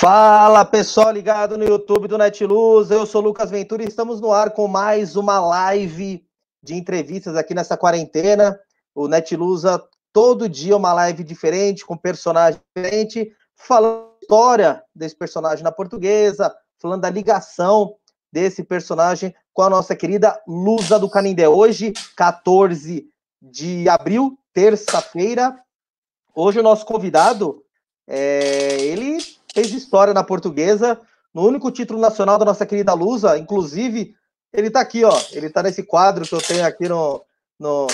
Fala pessoal ligado no YouTube do Netluz, eu sou Lucas Ventura e estamos no ar com mais uma live de entrevistas aqui nessa quarentena. O Netluz ah, todo dia uma live diferente, com personagem diferente, falando da história desse personagem na portuguesa, falando da ligação desse personagem com a nossa querida Lusa do Canindé. Hoje, 14 de abril, terça-feira. Hoje o nosso convidado, é, ele fez história na portuguesa, no único título nacional da nossa querida Lusa, inclusive, ele tá aqui, ó, ele tá nesse quadro que eu tenho aqui no, no,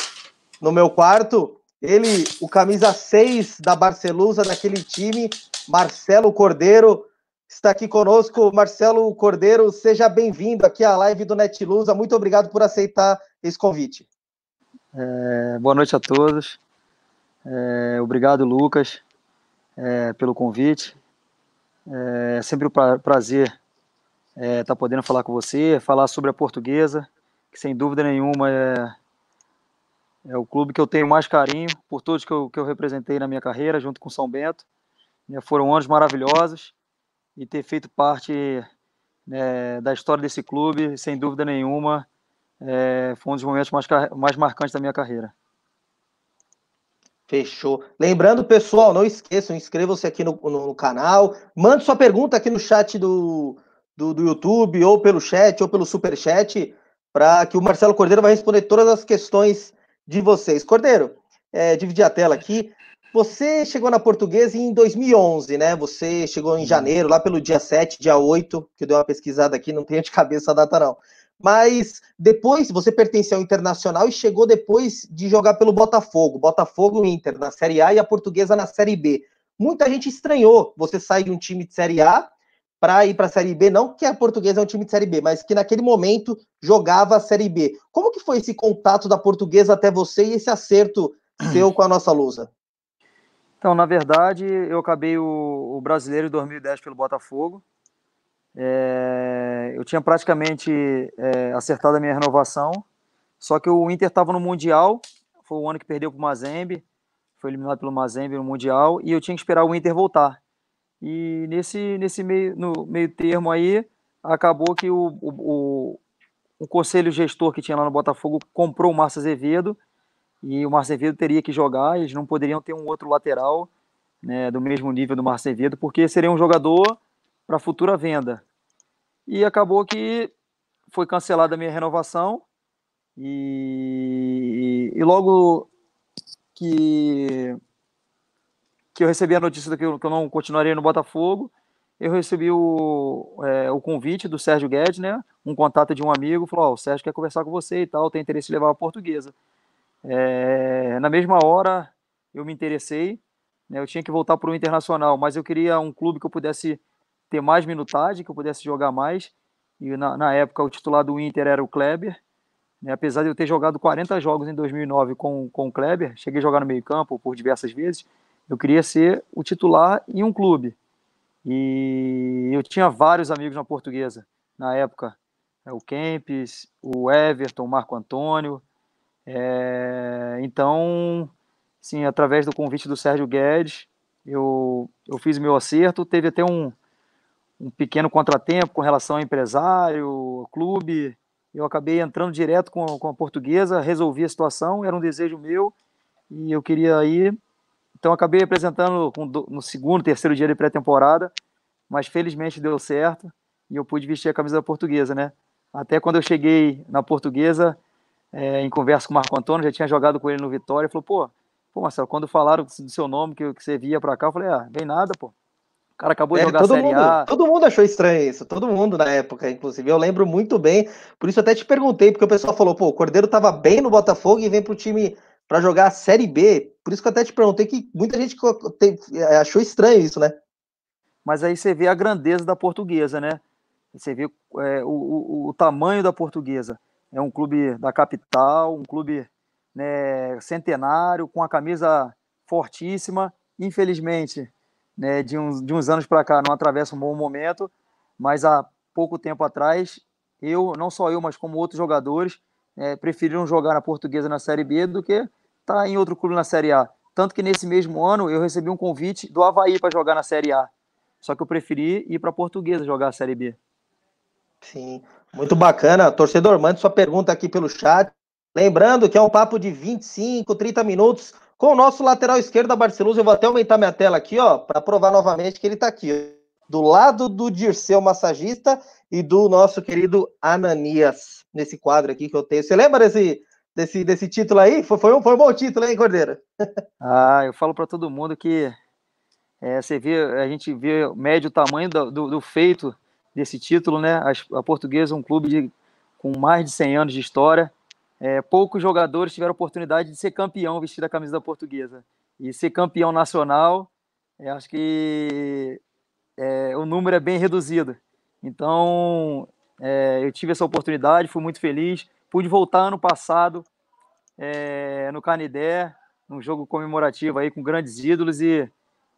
no meu quarto, ele, o camisa 6 da Barcelusa, daquele time, Marcelo Cordeiro, está aqui conosco. Marcelo Cordeiro, seja bem-vindo aqui à live do NetLusa. Muito obrigado por aceitar esse convite. É, boa noite a todos. É, obrigado, Lucas, é, pelo convite. É sempre um prazer estar é, tá podendo falar com você, falar sobre a portuguesa, que sem dúvida nenhuma é, é o clube que eu tenho mais carinho por todos que eu, que eu representei na minha carreira, junto com São Bento. Né, foram anos maravilhosos e ter feito parte né, da história desse clube, sem dúvida nenhuma, é, foi um dos momentos mais, mais marcantes da minha carreira. Fechou. Lembrando, pessoal, não esqueçam, inscrevam-se aqui no, no, canal. Mande sua pergunta aqui no chat do, do, do YouTube, ou pelo chat, ou pelo super chat, para que o Marcelo Cordeiro vai responder todas as questões de vocês. Cordeiro, é, dividir a tela aqui. Você chegou na portuguesa em 2011, né? Você chegou em uhum. janeiro, lá pelo dia 7, dia 8, que eu dei uma pesquisada aqui, não tenho de cabeça a data não mas depois você pertence ao Internacional e chegou depois de jogar pelo Botafogo, Botafogo e Inter na Série A e a Portuguesa na Série B. Muita gente estranhou você sair de um time de Série A para ir para a Série B, não que a Portuguesa é um time de Série B, mas que naquele momento jogava a Série B. Como que foi esse contato da Portuguesa até você e esse acerto seu com a nossa Lusa? Então, na verdade, eu acabei o, o Brasileiro em 2010 pelo Botafogo, é, eu tinha praticamente é, acertado a minha renovação, só que o Inter estava no Mundial, foi o ano que perdeu para o Mazembe, foi eliminado pelo Mazembe no Mundial, e eu tinha que esperar o Inter voltar. E nesse, nesse meio, no meio termo aí, acabou que o, o, o, o conselho gestor que tinha lá no Botafogo comprou o Márcio Azevedo, e o Márcio Azevedo teria que jogar, eles não poderiam ter um outro lateral né, do mesmo nível do Márcio Azevedo, porque seria um jogador para futura venda. E acabou que foi cancelada a minha renovação e, e logo que que eu recebi a notícia que eu, que eu não continuaria no Botafogo, eu recebi o, é, o convite do Sérgio Guedes, né? Um contato de um amigo, falou: oh, o Sérgio quer conversar com você e tal, tem interesse em levar a portuguesa. É, na mesma hora, eu me interessei, né, eu tinha que voltar para o internacional, mas eu queria um clube que eu pudesse ter mais minutagem, que eu pudesse jogar mais. E na, na época o titular do Inter era o Kleber. Né? Apesar de eu ter jogado 40 jogos em 2009 com, com o Kleber, cheguei a jogar no meio-campo por diversas vezes. Eu queria ser o titular em um clube. E eu tinha vários amigos na portuguesa na época. É, o Kempis, o Everton, o Marco Antônio. É, então, sim, através do convite do Sérgio Guedes, eu, eu fiz meu acerto. Teve até um, um pequeno contratempo com relação ao empresário, ao clube. Eu acabei entrando direto com a, com a portuguesa, resolvi a situação, era um desejo meu e eu queria ir. Então acabei apresentando no segundo, terceiro dia de pré-temporada, mas felizmente deu certo e eu pude vestir a camisa da portuguesa, né? Até quando eu cheguei na portuguesa, é, em conversa com o Marco Antônio, já tinha jogado com ele no Vitória, falou, pô, pô Marcelo, quando falaram do seu nome, que, que você via para cá, eu falei, ah, vem nada, pô, o cara acabou de é, jogar todo Série mundo, A. Todo mundo achou estranho isso, todo mundo na época, inclusive. Eu lembro muito bem, por isso até te perguntei, porque o pessoal falou, pô, o Cordeiro tava bem no Botafogo e vem pro time para jogar a Série B. Por isso que eu até te perguntei que muita gente eh, achou estranho isso, né? Mas aí você vê a grandeza da portuguesa, né? Você vê é, o, o, o, tamanho da portuguesa. É um clube da capital, um clube né, centenário, com a camisa fortíssima. Infelizmente, né, de, uns, de uns anos para cá não atravessa um bom momento, mas há pouco tempo atrás, eu, não só eu, mas como outros jogadores, é, preferiram jogar na portuguesa na Série B do que estar tá em outro clube na Série A. Tanto que nesse mesmo ano eu recebi um convite do Havaí para jogar na Série A. Só que eu preferi ir para a portuguesa jogar a Série B. Sim, muito bacana. Torcedor, mande sua pergunta aqui pelo chat. Lembrando que é um papo de 25, 30 minutos com o nosso lateral esquerdo, da Barcelona. eu vou até aumentar minha tela aqui, ó, para provar novamente que ele está aqui. Do lado do Dirceu Massagista e do nosso querido Ananias, nesse quadro aqui que eu tenho. Você lembra desse, desse, desse título aí? Foi, foi, um, foi um bom título, hein, Cordeiro? ah, eu falo para todo mundo que é, você vê, a gente vê médio o tamanho do, do, do, feito desse título, né? A, a Portuguesa é um clube de, com mais de 100 anos de história é, poucos jogadores tiveram oportunidade de ser campeão vestido a camisa da portuguesa. E ser campeão nacional, é, acho que é, o número é bem reduzido. Então, é, eu tive essa oportunidade, fui muito feliz. Pude voltar ano passado é, no Canidé, num jogo comemorativo aí com grandes ídolos e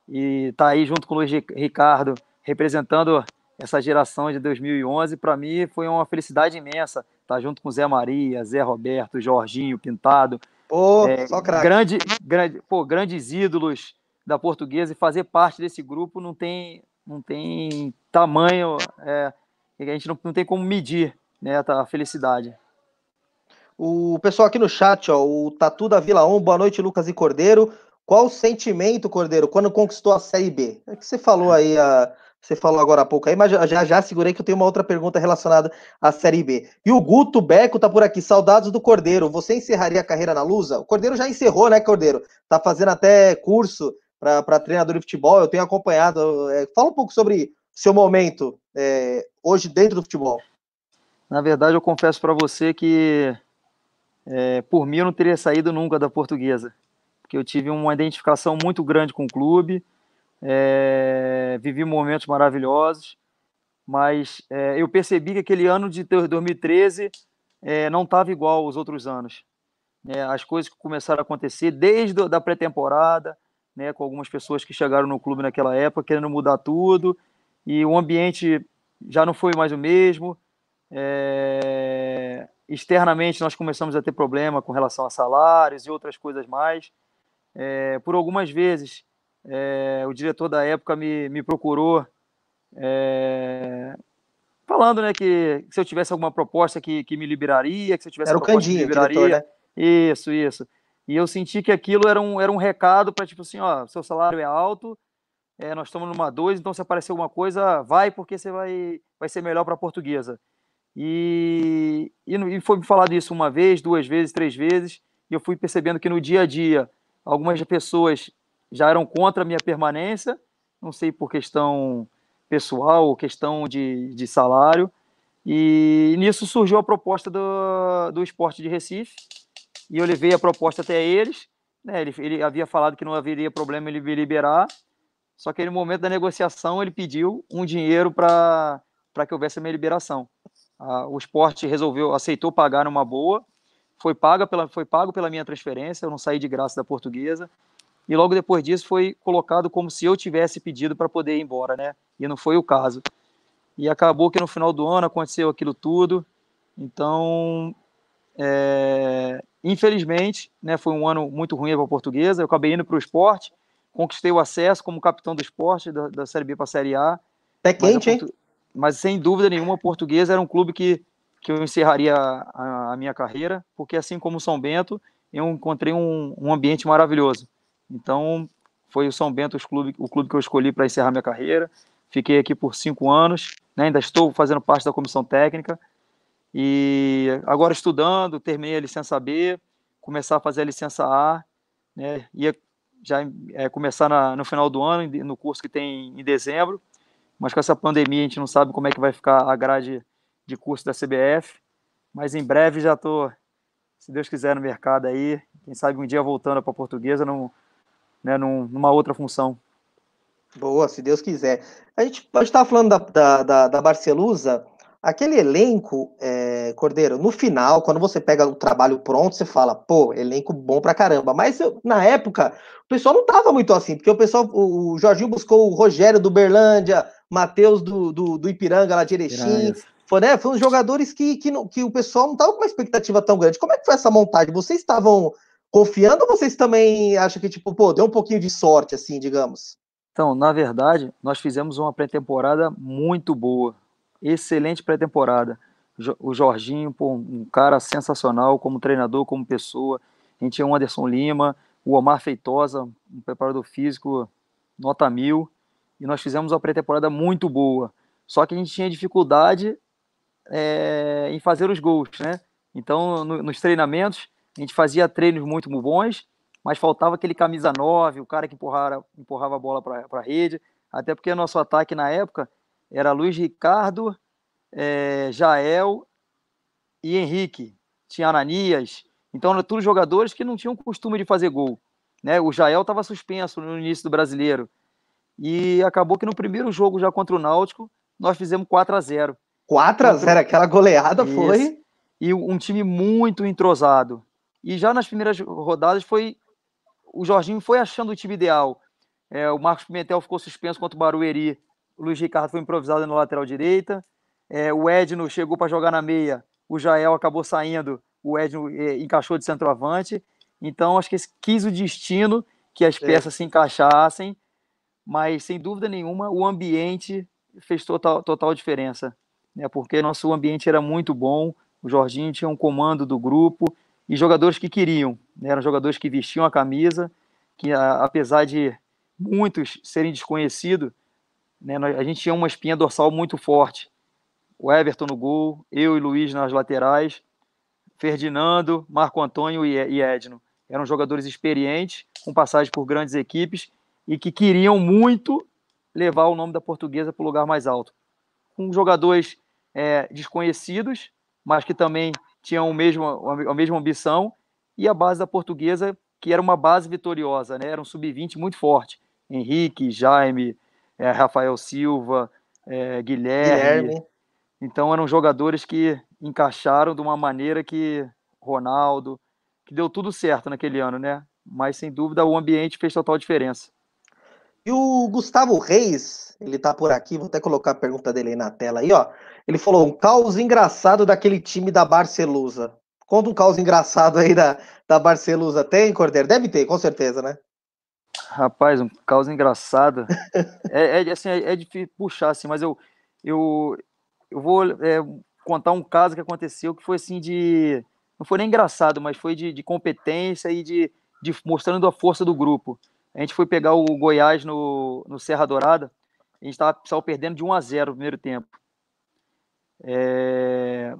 e tá aí junto com o Luiz Ricardo representando essa geração de 2011 para mim foi uma felicidade imensa Tá junto com Zé Maria, Zé Roberto, Jorginho Pintado. Pô, é, só craque. Grande, grande, pô, grandes ídolos da portuguesa e fazer parte desse grupo não tem, não tem tamanho, é, a gente não, não tem como medir né, tá, a felicidade. O pessoal aqui no chat, ó, o Tatu da Vila 1, boa noite, Lucas e Cordeiro. Qual o sentimento, Cordeiro, quando conquistou a Série B? É que você falou aí a, você falou agora há pouco aí, mas já, já segurei que eu tenho uma outra pergunta relacionada à Série B. E o Guto Beco tá por aqui, saudades do Cordeiro. Você encerraria a carreira na Lusa? O Cordeiro já encerrou, né, Cordeiro? Tá fazendo até curso para treinador de futebol, eu tenho acompanhado. É, fala um pouco sobre seu momento é, hoje dentro do futebol. Na verdade, eu confesso para você que é, por mim eu não teria saído nunca da portuguesa, porque eu tive uma identificação muito grande com o clube, é, vivi momentos maravilhosos, mas é, eu percebi que aquele ano de 2013 é, não estava igual aos outros anos. Né? As coisas que começaram a acontecer desde a pré-temporada, né, com algumas pessoas que chegaram no clube naquela época querendo mudar tudo, e o ambiente já não foi mais o mesmo. É... Externamente, nós começamos a ter problema com relação a salários e outras coisas mais. É... Por algumas vezes, é, o diretor da época me, me procurou é, falando né, que, que, se eu tivesse alguma proposta que, que me liberaria, que se eu tivesse era o proposta Candinho, me liberaria. Diretor, né? Isso, isso. E eu senti que aquilo era um, era um recado para tipo assim, ó, seu salário é alto, é, nós estamos numa 2, então se aparecer alguma coisa, vai porque você vai, vai ser melhor para a portuguesa. E, e, foi me falado isso uma vez, duas vezes, três vezes, e eu fui percebendo que no dia a dia, algumas pessoas já eram contra a minha permanência, não sei por questão pessoal ou questão de, de salário. E nisso surgiu a proposta do, do esporte de Recife, e eu levei a proposta até eles. Né, ele, ele havia falado que não haveria problema ele me liberar, só que no momento da negociação ele pediu um dinheiro para que houvesse a minha liberação. Ah, o esporte resolveu, aceitou pagar numa boa, foi, paga pela, foi pago pela minha transferência, eu não saí de graça da portuguesa e logo depois disso foi colocado como se eu tivesse pedido para poder ir embora, né? E não foi o caso. E acabou que no final do ano aconteceu aquilo tudo. Então, é... infelizmente, né, foi um ano muito ruim para a portuguesa. Eu acabei indo para o esporte, conquistei o acesso como capitão do esporte, da, da Série B para a Série A. Pé quente, mas, hein? Mas sem dúvida nenhuma, a portuguesa era um clube que, que eu encerraria a, a minha carreira, porque assim como o São Bento, eu encontrei um, um ambiente maravilhoso então, foi o São Bento clube, o clube que eu escolhi para encerrar minha carreira. Fiquei aqui por cinco anos, né? ainda estou fazendo parte da comissão técnica. E agora estudando, terminei a licença B, começar a fazer a licença A, né? ia já é, começar na, no final do ano, no curso que tem em dezembro, mas com essa pandemia a gente não sabe como é que vai ficar a grade de curso da CBF, mas em breve já estou, se Deus quiser, no mercado aí, quem sabe um dia voltando para a portuguesa, não, né, numa outra função. Boa, se Deus quiser. A gente estava falando da, da, da, da Barcelusa, aquele elenco, é, Cordeiro, no final, quando você pega o trabalho pronto, você fala, pô, elenco bom pra caramba. Mas eu, na época, o pessoal não tava muito assim, porque o pessoal, o, o Jorginho buscou o Rogério do Berlândia, Matheus do, do, do, Ipiranga lá de Erechim. Foi, né, foram jogadores que, que, que, o pessoal não tava com uma expectativa tão grande. Como é que foi essa montagem? Vocês estavam confiando ou vocês também acham que, tipo, pô, deu um pouquinho de sorte, assim, digamos? Então, na verdade, nós fizemos uma pré-temporada muito boa. Excelente pré-temporada. O Jorginho, pô, um cara sensacional como treinador, como pessoa. A gente tinha o Anderson Lima, o Omar Feitosa, um preparador físico, nota mil. E nós fizemos uma pré-temporada muito boa. Só que a gente tinha dificuldade é, em fazer os gols, né? Então, no, nos treinamentos, a gente fazia treinos muito bons, mas faltava aquele camisa 9, o cara que empurrava, empurrava a bola para a rede, até porque nosso ataque na época era Luiz Ricardo, é, Jael e Henrique, tinha Ananias, então eram todos jogadores que não tinham costume de fazer gol. Né? O Jael estava suspenso no início do brasileiro. E acabou que no primeiro jogo já contra o Náutico, nós fizemos 4 a 0 4 a 0 aquela goleada Isso. foi. E um time muito entrosado. E já nas primeiras rodadas foi o Jorginho foi achando o time ideal. É, o Marcos Pimentel ficou suspenso contra o Barueri. O Luiz Ricardo foi improvisado na lateral direita. É, o Edno chegou para jogar na meia. O Jael acabou saindo. O Edno é, encaixou de centroavante. Então, acho que esse quis o destino que as é. peças se encaixassem. Mas, sem dúvida nenhuma, o ambiente fez total, total diferença. Né? Porque nosso ambiente era muito bom. O Jorginho tinha um comando do grupo e jogadores que queriam. Né? Eram jogadores que vestiam a camisa, que a, apesar de muitos serem desconhecidos, né, a gente tinha uma espinha dorsal muito forte. O Everton no gol, eu e Luiz nas laterais, Ferdinando, Marco Antônio e Edno. Eram jogadores experientes, com passagem por grandes equipes e que queriam muito levar o nome da portuguesa para o lugar mais alto. Com jogadores é, desconhecidos, mas que também tinham o mesmo, a mesma ambição, e a base da portuguesa, que era uma base vitoriosa, né? era um sub-20 muito forte. Henrique, Jaime, é, Rafael Silva, é, Guilherme. Guilherme. Então eram jogadores que encaixaram de uma maneira que Ronaldo, que deu tudo certo naquele ano, né? Mas sem dúvida o ambiente fez total diferença. E o Gustavo Reis, ele tá por aqui, vou até colocar a pergunta dele aí na tela aí, ó. Ele falou: um caos engraçado daquele time da Barcelusa. Conta um caos engraçado aí da, da Barcelusa. Tem, Cordeiro? Deve ter, com certeza, né? Rapaz, um caos engraçado. é, é, assim, é, é, difícil puxar, assim, mas eu, eu, eu vou é, contar um caso que aconteceu que foi assim de. Não foi nem engraçado, mas foi de, de competência e de, de mostrando a força do grupo. A gente foi pegar o Goiás no, no Serra Dourada. A gente estava só perdendo de 1 a 0 no primeiro tempo. É...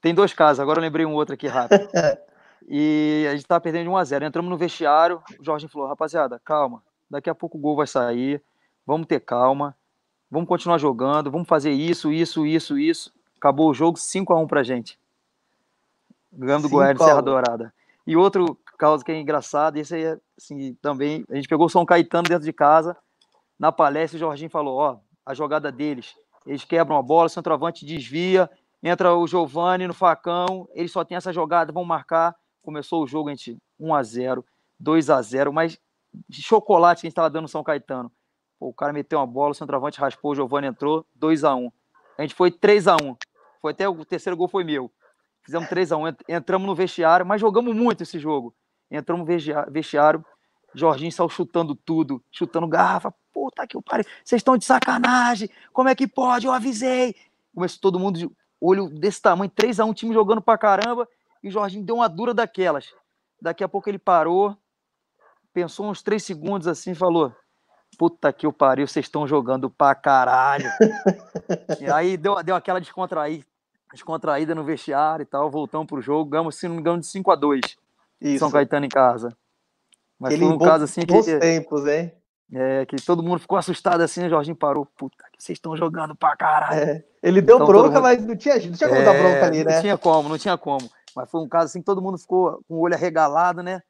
Tem dois casos, agora eu lembrei um outro aqui rápido. E a gente estava perdendo de 1 a 0 Entramos no vestiário, o Jorge falou: rapaziada, calma, daqui a pouco o gol vai sair, vamos ter calma, vamos continuar jogando, vamos fazer isso, isso, isso, isso. Acabou o jogo 5 a 1 a gente. Ganhando do Goiás Serra Dourada. E outro causa que é engraçado. esse aí, é, assim, também. A gente pegou o São Caetano dentro de casa. Na palestra, o Jorginho falou: ó, a jogada deles. Eles quebram a bola, o centroavante desvia, entra o Giovani no facão, eles só tem essa jogada, vão marcar. Começou o jogo, a gente 1 a 0 2 a 0 mas de chocolate que a gente estava dando no São Caetano. Pô, o cara meteu uma bola, o centroavante raspou, o Giovani entrou, 2 a 1 A gente foi 3 a 1 Foi até o terceiro gol foi meu. Fizemos 3 a 1 entramos no vestiário, mas jogamos muito esse jogo entrou no vestiário, Jorginho saiu chutando tudo, chutando garrafa, puta que eu pariu, vocês estão de sacanagem, como é que pode, eu avisei. Começou todo mundo de olho desse tamanho, 3 a 1 time jogando pra caramba, e o Jorginho deu uma dura daquelas. Daqui a pouco ele parou, pensou uns 3 segundos assim, e falou, puta que eu pariu, vocês estão jogando pra caralho. e aí deu, deu aquela descontraída, descontraída no vestiário e tal, voltamos pro jogo, ganhamos, se não me engano, de 5 a 2 isso. São Caetano em casa. Mas Ele foi um caso assim que. tempos, hein? É, que todo mundo ficou assustado assim, o né? Jorginho parou. Puta, que vocês estão jogando pra caralho. É. Ele deu então, bronca, mundo... mas não tinha, não tinha como é, dar bronca ali, né? Não tinha como, não tinha como. Mas foi um caso assim que todo mundo ficou com o olho arregalado, né?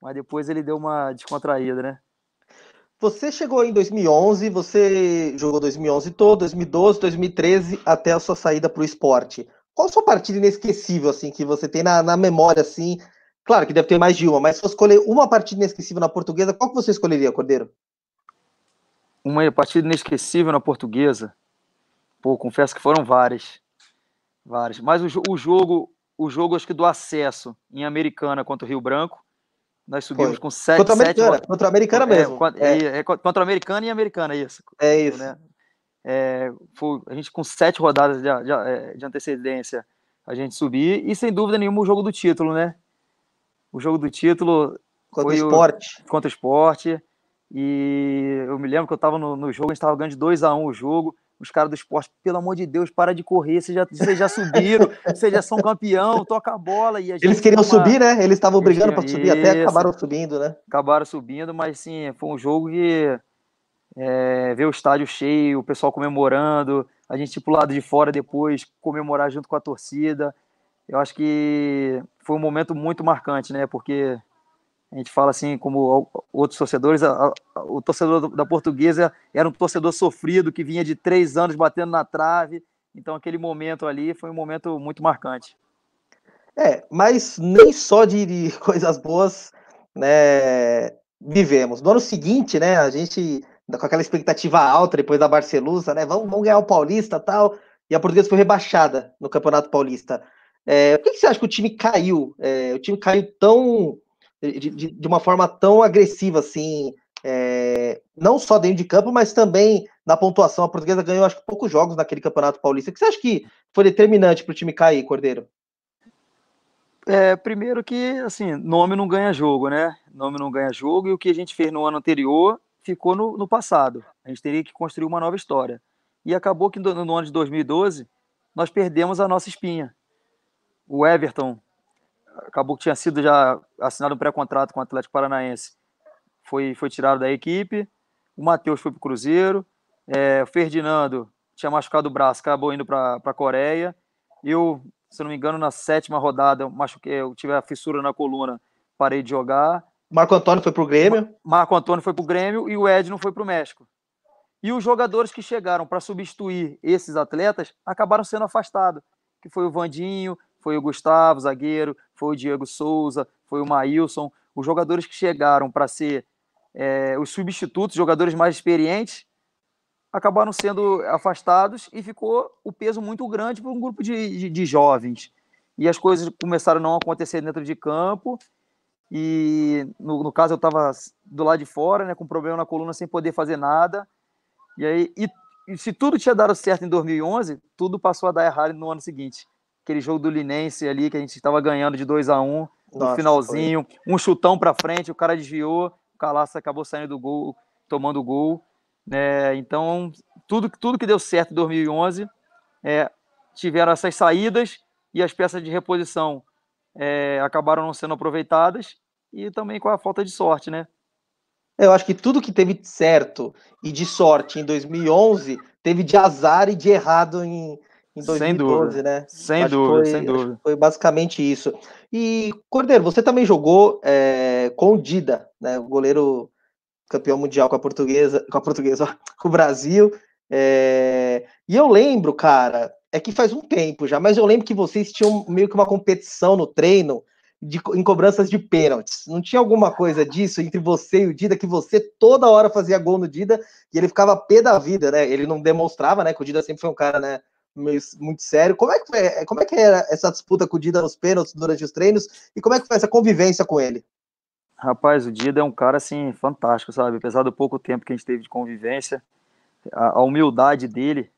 Mas depois ele deu uma descontraída, né? Você chegou em 2011, você jogou 2011 todo, 2012, 2013, até a sua saída para o esporte. Qual a sua partida inesquecível, assim, que você tem na, na memória, assim, Claro que deve ter mais de uma, mas se fosse escolher uma partida inesquecível na portuguesa, qual que você escolheria, Cordeiro? Uma partida inesquecível na portuguesa? Pô, confesso que foram várias. Várias. Mas o, o jogo, o jogo acho que do acesso em Americana contra o Rio Branco, nós subimos Foi. com sete... contra a Americana, sete... contra a Americana é, mesmo. É, é. É, contra a Americana e Americana, isso. É isso. Né? É, foi, a gente com sete rodadas de, de, é, de, antecedência, a gente subir, e sem dúvida nenhuma o jogo do título, né? o jogo do título contra foi o esporte. contra o esporte. E eu me lembro que eu estava no, no, jogo, a gente estava ganhando de 2x1 um o jogo. Os caras do esporte, pelo amor de Deus, para de correr, vocês já, vocês já subiram, vocês já são campeão, toca a bola. E a Eles queriam subir, né? Eles estavam brigando para subir, isso, até acabaram subindo, né? Acabaram subindo, mas sim, foi um jogo que é, ver o estádio cheio, o pessoal comemorando, a gente ir pro lado de fora depois, comemorar junto com a torcida eu acho que foi um momento muito marcante, né? Porque a gente fala assim, como outros torcedores, a, a, o torcedor da Portuguesa era um torcedor sofrido que vinha de três anos batendo na trave. Então, aquele momento ali foi um momento muito marcante. É, mas nem só de coisas boas né, vivemos. No ano seguinte, né, a gente tá com aquela expectativa alta depois da Barcelusa, né, vamos, vamos ganhar o Paulista tal, e a Portuguesa foi rebaixada no Campeonato Paulista. É, por que, que você acha que o time caiu? É, o time caiu tão de, de, de, uma forma tão agressiva assim, é, não só dentro de campo, mas também na pontuação. A portuguesa ganhou acho que poucos jogos naquele campeonato paulista. O que você acha que foi determinante para o time cair, Cordeiro? É, primeiro que, assim, nome não ganha jogo, né? Nome não ganha jogo, e o que a gente fez no ano anterior ficou no, no passado. A gente teria que construir uma nova história. E acabou que no, no ano de 2012 nós perdemos a nossa espinha, o Everton acabou que tinha sido já assinado um pré-contrato com o Atlético Paranaense, foi, foi tirado da equipe. O Matheus foi para o Cruzeiro. É, o Ferdinando tinha machucado o braço, acabou indo para a Coreia. Eu, se não me engano, na sétima rodada, machuquei, eu tive a fissura na coluna, parei de jogar. Marco Antônio foi para o Grêmio? Marco Antônio foi para o Grêmio e o Edno foi para o México. E os jogadores que chegaram para substituir esses atletas acabaram sendo afastados, que foi o Vandinho, foi o Gustavo, zagueiro, foi o Diego Souza, foi o Maílson, os jogadores que chegaram para ser é, os substitutos, jogadores mais experientes, acabaram sendo afastados e ficou o peso muito grande para um grupo de, de, de, jovens. E as coisas começaram a não acontecer dentro de campo. E no, no caso, eu estava do lado de fora, né, com problema na coluna, sem poder fazer nada. E aí, e, e se tudo tinha dado certo em 2011, tudo passou a dar errado no ano seguinte aquele jogo do Linense ali que a gente estava ganhando de 2 a 1 um, no finalzinho, foi. um chutão para frente, o cara desviou, o Calaça acabou saindo do gol, tomando o gol, né? Então, tudo tudo que deu certo em 2011, é, tiveram essas saídas e as peças de reposição é, acabaram não sendo aproveitadas e também com a falta de sorte, né? Eu acho que tudo que teve certo e de sorte em 2011 teve de azar e de errado em em 2012, sem dúvida, né? Sem acho dúvida, foi, sem dúvida. Foi basicamente isso. E, Cordeiro, você também jogou é, com o Dida, né? O goleiro campeão mundial com a portuguesa, com a portuguesa, com o Brasil. É, e eu lembro, cara, é que faz um tempo já, mas eu lembro que vocês tinham meio que uma competição no treino de, em cobranças de pênaltis. Não tinha alguma coisa disso entre você e o Dida, que você toda hora fazia gol no Dida e ele ficava pé da vida, né? Ele não demonstrava, né? Que o Dida sempre foi um cara, né? meio, muito sério. Como é, que foi, é, como é que era essa disputa com o Dida nos pênaltis durante os treinos e como é que foi essa convivência com ele? Rapaz, o Dida é um cara assim fantástico, sabe? Apesar do pouco tempo que a gente teve de convivência, a, a humildade dele.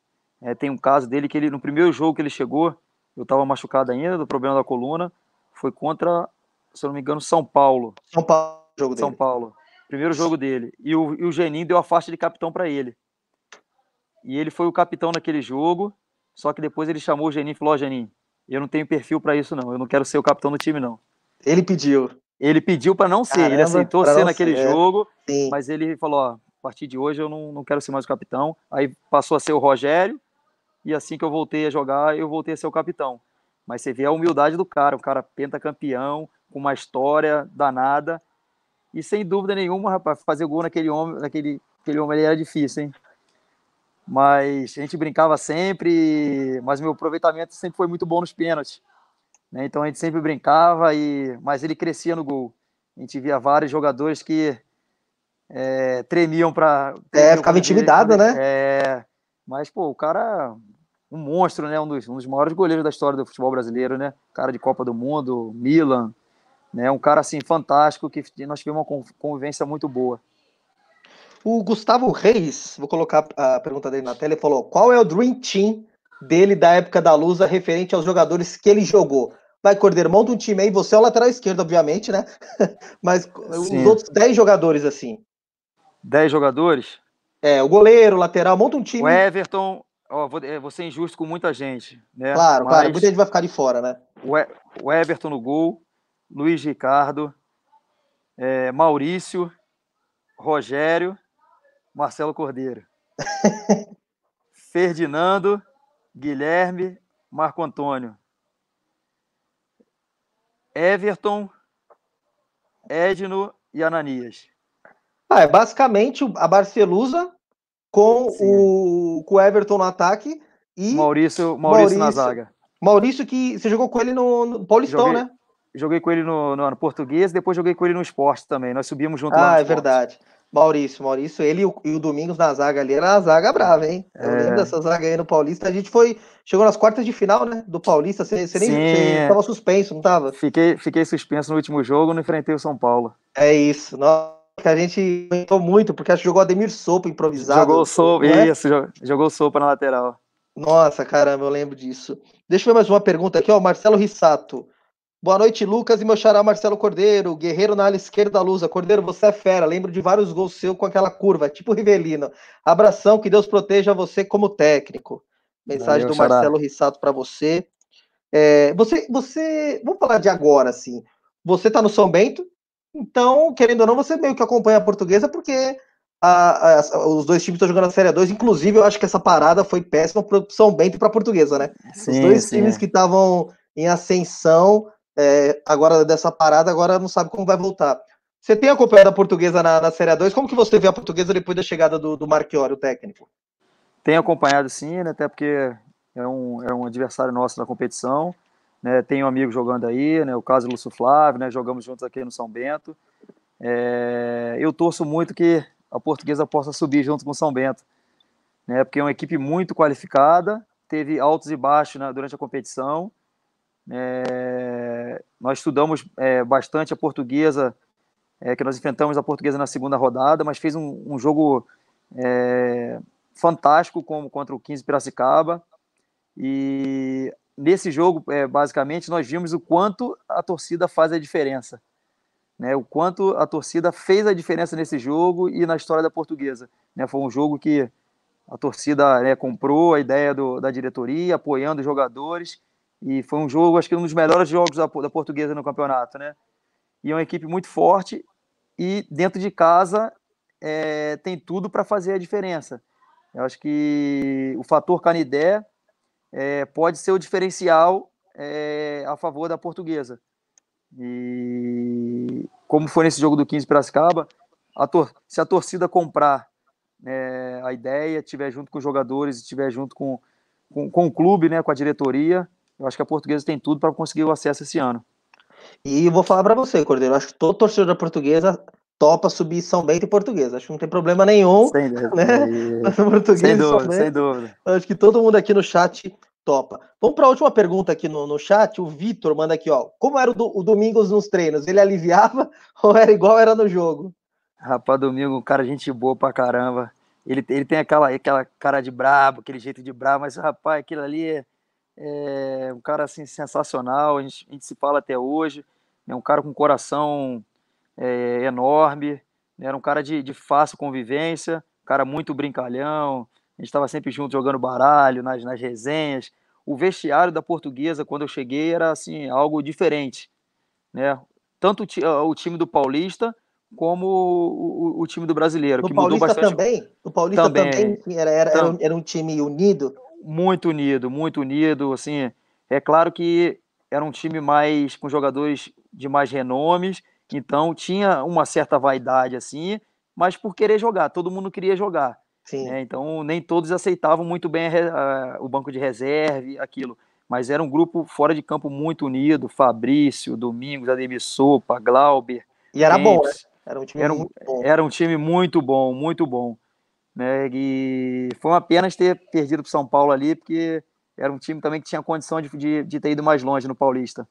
É, tem um caso dele que ele no primeiro jogo que ele chegou, eu estava machucado ainda do problema da coluna, foi contra, se eu não me engano, São Paulo. São Paulo, jogo São dele. Paulo. Primeiro jogo dele. E o, e o Geninho deu a faixa de capitão para ele. E ele foi o capitão naquele jogo. Só que depois ele chamou o Geninho e falou: Ó, Geninho, eu não tenho perfil para isso, não. Eu não quero ser o capitão do time, não. Ele pediu. Ele pediu para não ser. Caramba, ele aceitou ser naquele ser. É. jogo, Sim. mas ele falou: Ó, a partir de hoje eu não, não quero ser mais o capitão. Aí passou a ser o Rogério, e assim que eu voltei a jogar, eu voltei a ser o capitão. Mas você vê a humildade do cara, o cara pentacampeão, com uma história danada. E sem dúvida nenhuma, rapaz, fazer gol naquele homem, naquele aquele homem ali era difícil, hein? mas a gente brincava sempre, mas meu aproveitamento sempre foi muito bom nos pênaltis. Né? Então a gente sempre brincava, e mas ele crescia no gol. A gente via vários jogadores que é, tremiam para. É, ficava intimidado, ele, né? É, mas, pô, o cara, um monstro, né? Um dos, um dos maiores goleiros da história do futebol brasileiro, né? Cara de Copa do Mundo, Milan, né? Um cara, assim, fantástico, que nós tivemos uma convivência muito boa. O Gustavo Reis, vou colocar a pergunta dele na tela, ele falou: qual é o Dream Team dele da época da Lusa referente aos jogadores que ele jogou? Vai, Cordeiro, monta um time aí, você é o lateral esquerdo, obviamente, né? Mas Sim. os outros 10 jogadores, assim. 10 jogadores? É, o goleiro, o lateral, monta um time. O Everton, ó, vou, vou ser injusto com muita gente, né? Claro, Mas... claro, muita gente vai ficar de fora, né? O, e... o Everton no gol, Luiz Ricardo, é, Maurício, Rogério, Marcelo Cordeiro. Ferdinando, Guilherme, Marco Antônio. Everton, Edno e Ananias. Ah, é basicamente a Barcelusa com o, com o Everton no ataque e. Maurício, Maurício, Maurício na zaga. Maurício, que você jogou com ele no, no Paulistão, joguei, né? Joguei com ele no, no, no, Português, depois joguei com ele no esporte também. Nós subimos junto ah, lá. Ah, é esporte. verdade. Maurício, Maurício, ele e o, e o, Domingos na zaga ali era uma zaga brava, hein? Eu é. lembro dessa zaga aí no Paulista. A gente foi. Chegou nas quartas de final, né? Do Paulista. Você, você nem você é. tava suspenso, não tava? Fiquei, fiquei suspenso no último jogo, não enfrentei o São Paulo. É isso. Nossa, a gente comentou muito, porque acho que jogou Ademir Sopa improvisado. Jogou sopa, né? isso, jogou sopa na lateral. Nossa, caramba, eu lembro disso. Deixa eu ver mais uma pergunta aqui, ó. Marcelo Rissato. Boa noite, Lucas e meu xará Marcelo Cordeiro, guerreiro na ala esquerda da Lusa. Cordeiro, você é fera, lembro de vários gols seu com aquela curva, tipo Rivelino. Abração, que Deus proteja você como técnico. Mensagem Valeu, do Marcelo Rissato para você. É, você, você, vamos falar de agora, assim. Você está no São Bento, então, querendo ou não, você meio que acompanha a portuguesa, porque a, a, os dois times estão jogando a Série 2. Inclusive, eu acho que essa parada foi péssima para São Bento e para Portuguesa, né? Sim, os dois sim, times é. que estavam em ascensão é, agora dessa parada, agora não sabe como vai voltar. Você tem acompanhado a portuguesa na, na Série A2? Como que você vê a portuguesa depois da chegada do, do Marchiori, o técnico? Tenho acompanhado sim, né, até porque é um, é um adversário nosso na competição. Né, tenho um amigo jogando aí, né, o caso Lúcio Flávio, né, jogamos juntos aqui no São Bento. É, eu torço muito que a portuguesa possa subir junto com o São Bento, né, porque é uma equipe muito qualificada, teve altos e baixos né, durante a competição, é, nós estudamos é, bastante a portuguesa, é, que nós enfrentamos a portuguesa na segunda rodada, mas fez um, um jogo é, fantástico como contra o 15 Piracicaba. E nesse jogo, é, basicamente, nós vimos o quanto a torcida faz a diferença. Né, o quanto a torcida fez a diferença nesse jogo e na história da portuguesa. Né, foi um jogo que a torcida né, comprou a ideia do, da diretoria, apoiando os jogadores, e foi um jogo, acho que um dos melhores jogos da, da portuguesa no campeonato, né? E é uma equipe muito forte e dentro de casa é, tem tudo para fazer a diferença. Eu acho que o fator Canidé é, pode ser o diferencial é, a favor da portuguesa. E como foi nesse jogo do 15 Piracicaba, a se a torcida comprar né, a ideia, tiver junto com os jogadores, tiver junto com, com, com o clube, né, com a diretoria, eu acho que a portuguesa tem tudo para conseguir o acesso esse ano. E vou falar para você, Cordeiro, acho que todo torcedor da portuguesa topa subir São Bento em Portuguesa. Acho que não tem problema nenhum. Sem né? dúvida. Né? sem, dúvida sem dúvida. Acho que todo mundo aqui no chat topa. Vamos para a última pergunta aqui no, no chat. O Vitor manda aqui, ó. Como era o, o Domingos nos treinos? Ele aliviava ou era igual era no jogo? Rapaz, Domingo, cara, gente boa pra caramba. Ele, ele tem aquela, aquela cara de brabo, aquele jeito de brabo, mas, rapaz, aquilo ali é é um cara assim sensacional, a gente, a gente se fala até hoje. é Um cara com um coração é, enorme, né, era um cara de, de fácil convivência, um cara muito brincalhão. A gente estava sempre junto jogando baralho, nas, nas resenhas. O vestiário da portuguesa, quando eu cheguei, era assim algo diferente. Né? Tanto o, ah, o time do Paulista como o, o, o, time do brasileiro. O Paulista também? O Paulista também, também assim, era, era, Era, um, era, um, time unido, muito unido, muito unido, assim, é claro que era um time mais com jogadores de mais renomes, então tinha uma certa vaidade assim, mas por querer jogar, todo mundo queria jogar. Né? Então nem todos aceitavam muito bem a, a, o banco de reserva, aquilo. Mas era um grupo fora de campo muito unido, Fabrício, Domingos, Ademir Sopa, Glauber. E era bom, né? Era um time era um, muito bom. Era um time muito bom, muito bom. Né? E foi uma pena ter perdido para o São Paulo ali, porque era um time também que tinha condição de, de, de ter ido mais longe no Paulista.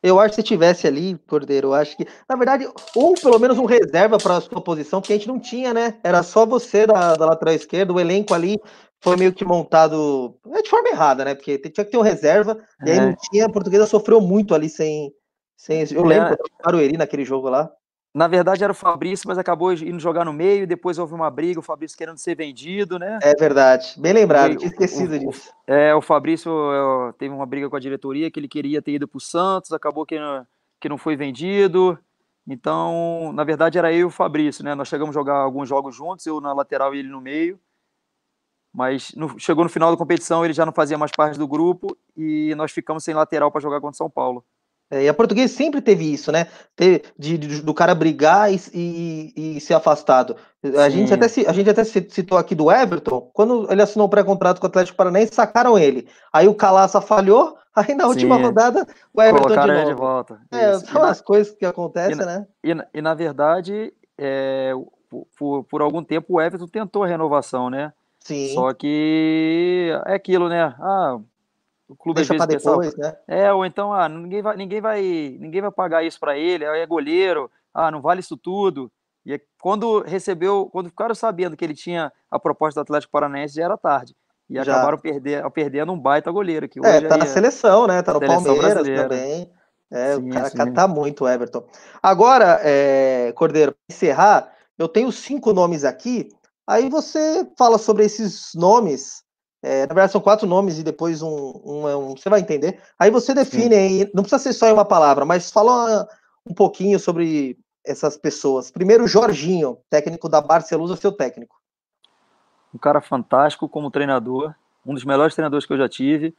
Eu acho que se tivesse ali, Cordeiro, eu acho que, na verdade, ou pelo menos um reserva para a sua posição, porque a gente não tinha, né? Era só você da, da lateral esquerda, o elenco ali foi meio que montado é, de forma errada, né? Porque tinha que ter um reserva, é. e aí é. não tinha, a portuguesa sofreu muito ali sem. sem eu é. lembro, é. Arueri naquele jogo lá. Na verdade era o Fabrício, mas acabou indo jogar no meio, depois houve uma briga, o Fabrício querendo ser vendido, né? É verdade, bem lembrado, tinha esquecido o, disso. O, é, o Fabrício é, teve uma briga com a diretoria que ele queria ter ido para o Santos, acabou que, que não foi vendido. Então, na verdade era eu e o Fabrício, né? Nós chegamos a jogar alguns jogos juntos, eu na lateral e ele no meio. Mas no, chegou no final da competição, ele já não fazia mais parte do grupo e nós ficamos sem lateral para jogar contra o São Paulo. É, e a portuguesa sempre teve isso, né? Teve, de, de, do cara brigar e, e, e ser afastado. A gente, até, a gente até citou aqui do Everton, quando ele assinou o pré-contrato com o Atlético Paranaense, sacaram ele. Aí o Calaça falhou, aí na última Sim. rodada o Everton Colocaram de Ele de volta. É, são as coisas que acontecem, e, né? E, na, e na verdade, é, por, por algum tempo o Everton tentou a renovação, né? Sim. Só que é aquilo, né? Ah, o clube deixa para depois, né? É, ou então, ah, ninguém vai, ninguém vai, ninguém vai pagar isso para ele, aí é goleiro, ah, não vale isso tudo. E é quando recebeu, quando ficaram sabendo que ele tinha a proposta do Atlético Paranaense, já era tarde. E já. acabaram perder, perdendo um baita goleiro. Que é, tá na é seleção, né? Tá no Palmeiras brasileira. também. É, sim, o cara sim. tá muito, Everton. Agora, é, Cordeiro, para encerrar, eu tenho cinco nomes aqui. Aí você fala sobre esses nomes é, na verdade, são quatro nomes e depois um, um, é um Você vai entender. Aí você define, aí, não precisa ser só em uma palavra, mas fala um pouquinho sobre essas pessoas. Primeiro, Jorginho, técnico da Barcelusa, seu técnico. Um cara fantástico como treinador, um dos melhores treinadores que eu já tive,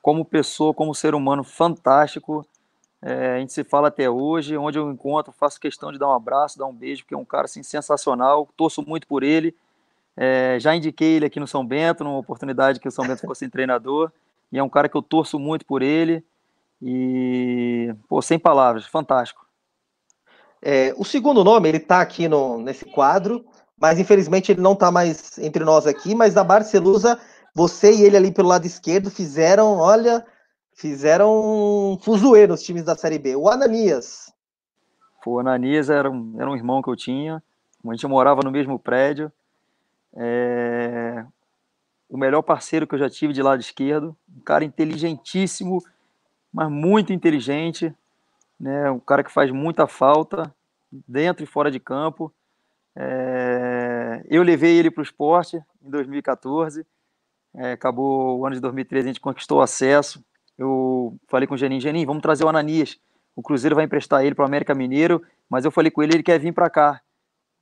como pessoa, como ser humano fantástico. É, a gente se fala até hoje, onde eu encontro, faço questão de dar um abraço, dar um beijo, porque é um cara assim, sensacional, torço muito por ele é, já indiquei ele aqui no São Bento, numa oportunidade que o São Bento ficou sem treinador. E é um cara que eu torço muito por ele. E, pô, sem palavras, fantástico. É, o segundo nome, ele tá aqui no, nesse quadro, mas infelizmente ele não tá mais entre nós aqui. Mas da Barcelusa, você e ele ali pelo lado esquerdo fizeram, olha, fizeram um fuzuê nos times da Série B. O Ananias. Pô, o Ananias era um, era um irmão que eu tinha. A gente morava no mesmo prédio. É... O melhor parceiro que eu já tive de lado esquerdo, um cara inteligentíssimo, mas muito inteligente, né? Um cara que faz muita falta dentro e fora de campo. É... Eu levei ele para o esporte em 2014. É, acabou o ano de 2013, a gente conquistou o acesso. Eu falei com o Geninho, Geninho, vamos trazer o Ananias. O Cruzeiro vai emprestar ele para o América Mineiro, mas eu falei com ele, ele quer vir para cá.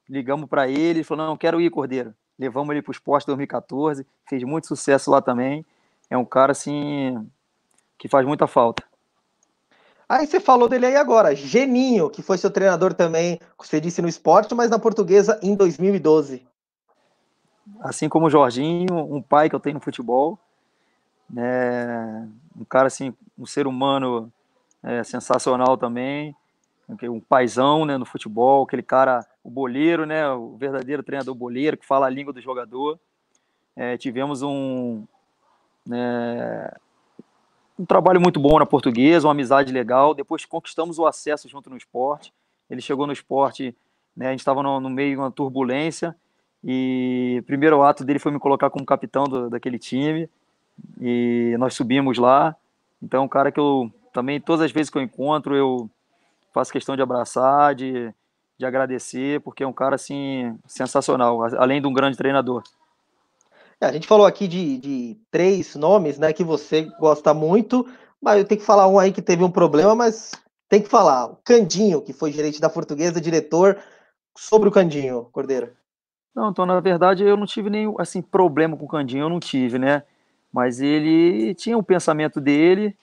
Ligamos para ele, ele falou, não, quero ir, Cordeiro levamos ele para o esporte 2014, fez muito sucesso lá também. É um cara assim que faz muita falta. Aí você falou dele aí agora, Geninho, que foi seu treinador também, você disse no esporte, mas na portuguesa em 2012. Assim como o Jorginho, um pai que eu tenho no futebol, né? um cara assim, um ser humano é, sensacional também, um paizão né, no futebol, aquele cara o boleiro, né, o verdadeiro treinador boleiro, que fala a língua do jogador. É, tivemos um, é, um trabalho muito bom na portuguesa, uma amizade legal. Depois conquistamos o acesso junto no esporte. Ele chegou no esporte, né, a gente estava no, no, meio de uma turbulência. E o primeiro ato dele foi me colocar como capitão do, daquele time. E nós subimos lá. Então, um cara que eu também, todas as vezes que eu encontro, eu faço questão de abraçar, de de agradecer, porque é um cara assim sensacional, além de um grande treinador. É, a gente falou aqui de, de três nomes, né, que você gosta muito, mas eu tenho que falar um aí que teve um problema, mas tem que falar. O Candinho, que foi gerente da Portuguesa, diretor, sobre o Candinho, Cordeiro. Não, então, na verdade, eu não tive nenhum assim, problema com o Candinho, eu não tive, né? Mas ele tinha o um pensamento dele,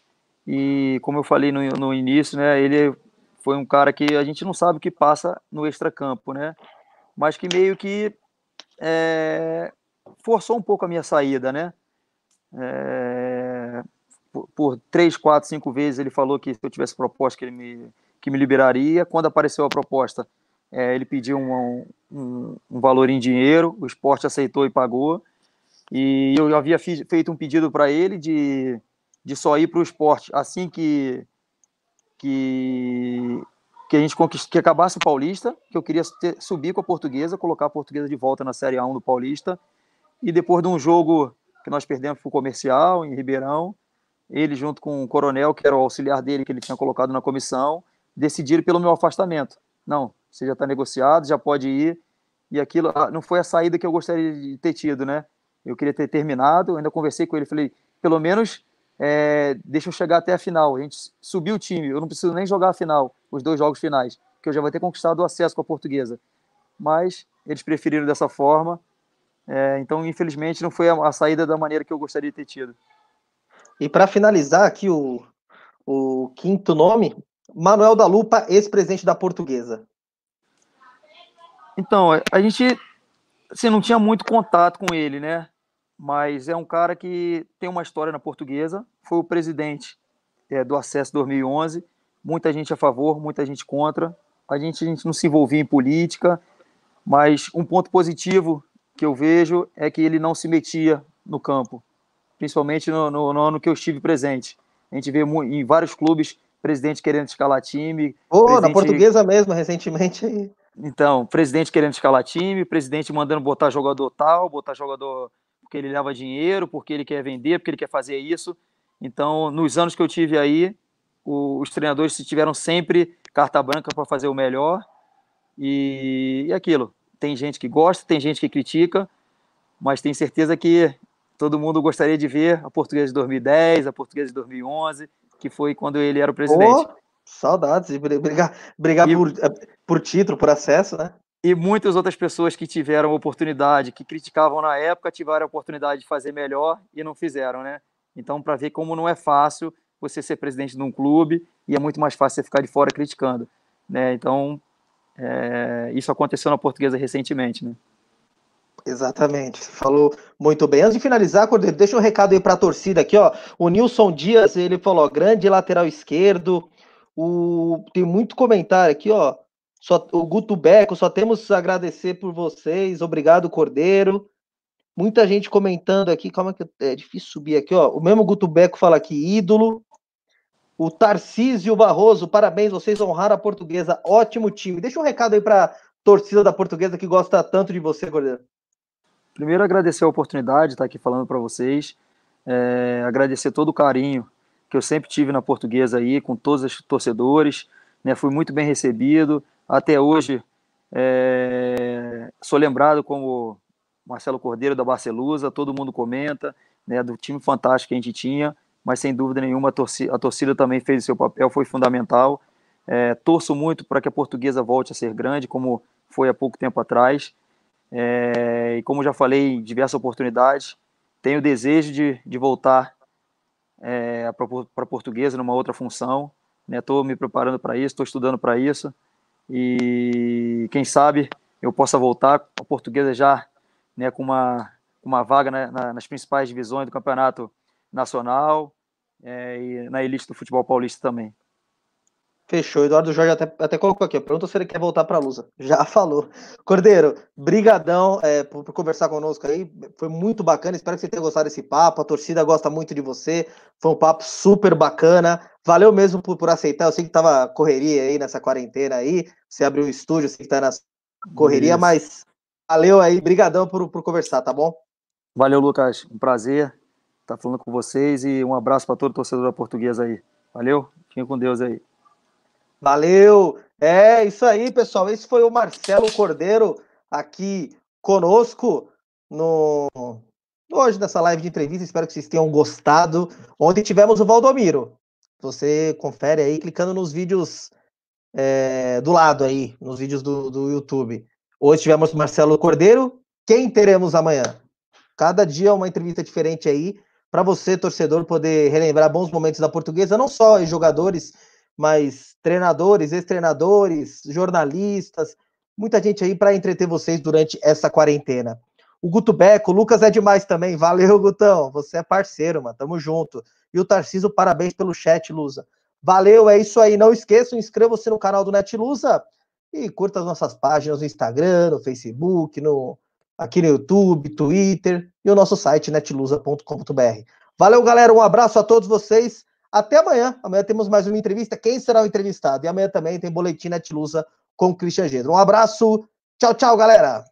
e como eu falei no, no início, né? Ele foi um cara que a gente não sabe o que passa no extracampo, né? Mas que meio que é, forçou um pouco a minha saída, né? É, por, por, três, quatro, cinco vezes ele falou que se eu tivesse proposta que ele me, que me liberaria. Quando apareceu a proposta, é, ele pediu um, um, um, valor em dinheiro, o esporte aceitou e pagou. E eu havia feito um pedido para ele de, de só ir para o esporte assim que que, que a gente conquist, que acabasse o Paulista, que eu queria ter, subir com a Portuguesa, colocar a Portuguesa de volta na Série A1 do Paulista. E depois de um jogo que nós perdemos para o comercial, em Ribeirão, ele junto com o coronel, que era o auxiliar dele, que ele tinha colocado na comissão, decidiram pelo meu afastamento. Não, você já está negociado, já pode ir. E aquilo ah, não foi a saída que eu gostaria de ter tido, né? Eu queria ter terminado, ainda conversei com ele, falei, pelo menos é, deixa eu chegar até a final. A gente subiu o time, eu não preciso nem jogar a final, os dois jogos finais, que eu já vou ter conquistado o acesso com a portuguesa. Mas eles preferiram dessa forma. É, então, infelizmente, não foi a, a, saída da maneira que eu gostaria de ter tido. E para finalizar aqui o, o quinto nome, Manuel da Lupa, ex-presidente da Portuguesa. Então, a gente assim, não tinha muito contato com ele, né? mas é um cara que tem uma história na portuguesa, foi o presidente é, do Acesso 2011, muita gente a favor, muita gente contra, a gente, a gente não se envolvia em política, mas um ponto positivo que eu vejo é que ele não se metia no campo, principalmente no, no, no ano que eu estive presente. A gente vê em vários clubes presidente querendo escalar time. Oh, presidente... na portuguesa mesmo, recentemente. Então, presidente querendo escalar time, presidente mandando botar jogador tal, botar jogador porque ele leva dinheiro, porque ele quer vender, porque ele quer fazer isso. Então, nos anos que eu tive aí, os treinadores tiveram sempre carta branca para fazer o melhor e, e aquilo. Tem gente que gosta, tem gente que critica, mas tenho certeza que todo mundo gostaria de ver a Portuguesa de 2010, a Portuguesa de 2011, que foi quando ele era o presidente. Oh, saudades de brigar, brigar e, por, eh, por título, por acesso, né? e muitas outras pessoas que tiveram oportunidade, que criticavam na época, tiveram a oportunidade de fazer melhor e não fizeram, né? Então, para ver como não é fácil você ser presidente de um clube e é muito mais fácil você ficar de fora criticando, né? Então, é, isso aconteceu na Portuguesa recentemente, né? Exatamente, você falou muito bem. Antes de finalizar, Cordeiro, deixa um recado aí para a torcida aqui, ó. O Nilson Dias, ele falou, grande lateral esquerdo. O... Tem muito comentário aqui, ó. Só, o Guto Beco, só temos a agradecer por vocês. Obrigado, Cordeiro. Muita gente comentando aqui. Calma que é difícil subir aqui, ó. O mesmo Guto Beco fala aqui, ídolo. O Tarcísio Barroso, parabéns, vocês honraram a portuguesa. Ótimo time. Deixa um recado aí para torcida da portuguesa que gosta tanto de você, Cordeiro. Primeiro, agradecer a oportunidade de estar aqui falando para vocês. É, agradecer todo o carinho que eu sempre tive na portuguesa aí, com todos os torcedores, né, fui muito bem recebido. Até hoje é, sou lembrado como Marcelo Cordeiro da Barcelusa, todo mundo comenta, né, do time fantástico que a gente tinha, mas sem dúvida nenhuma a torcida, a torcida também fez o seu papel, foi fundamental. É, torço muito para que a portuguesa volte a ser grande, como foi há pouco tempo atrás. É, e como já falei em diversas oportunidades, tenho o desejo de, de voltar é, para a portuguesa numa outra função, Estou né? me preparando para isso, estou estudando para isso e quem sabe eu possa voltar a portuguesa já né, com uma, uma vaga na, nas principais divisões do campeonato nacional é, e na elite do futebol paulista também. Fechou. Eduardo Jorge até, até colocou aqui. Pergunta se ele quer voltar para a Lusa. Já falou. Cordeiro, brigadão é, por, por, conversar conosco aí. Foi muito bacana. Espero que você tenha gostado desse papo. A torcida gosta muito de você. Foi um papo super bacana. Valeu mesmo por, por aceitar. Eu sei que tava correria aí nessa quarentena aí. Você abriu o estúdio, sei que tá na correria, Isso. mas valeu aí. Brigadão por, por conversar, tá bom? Valeu, Lucas. Um prazer estar tá falando com vocês e um abraço para todo torcedor da portuguesa aí. Valeu. Fiquem com Deus aí. Valeu! É isso aí, pessoal. Esse foi o Marcelo Cordeiro aqui conosco no hoje nessa live de entrevista. Espero que vocês tenham gostado. Ontem tivemos o Valdomiro. Você confere aí clicando nos vídeos é, do lado aí, nos vídeos do, do YouTube. Hoje tivemos o Marcelo Cordeiro. Quem teremos amanhã? Cada dia uma entrevista diferente aí para você, torcedor, poder relembrar bons momentos da portuguesa, não só em jogadores mas treinadores, ex-treinadores, jornalistas, muita gente aí para entreter vocês durante essa quarentena. O Guto Beco, o Lucas é demais também. Valeu, Gutão. Você é parceiro, mano. Tamo junto. E o Tarciso, parabéns pelo chat, Lusa. Valeu, é isso aí. Não esqueçam, inscreva-se no canal do NetLusa e curta as nossas páginas no Instagram, no Facebook, no aqui no YouTube, Twitter e o nosso site netlusa.com.br. Valeu, galera. Um abraço a todos vocês até amanhã. Amanhã temos mais uma entrevista. Quem será o entrevistado? E amanhã também tem Boletim Netlusa com o Christian Gedro. Um abraço. Tchau, tchau, galera.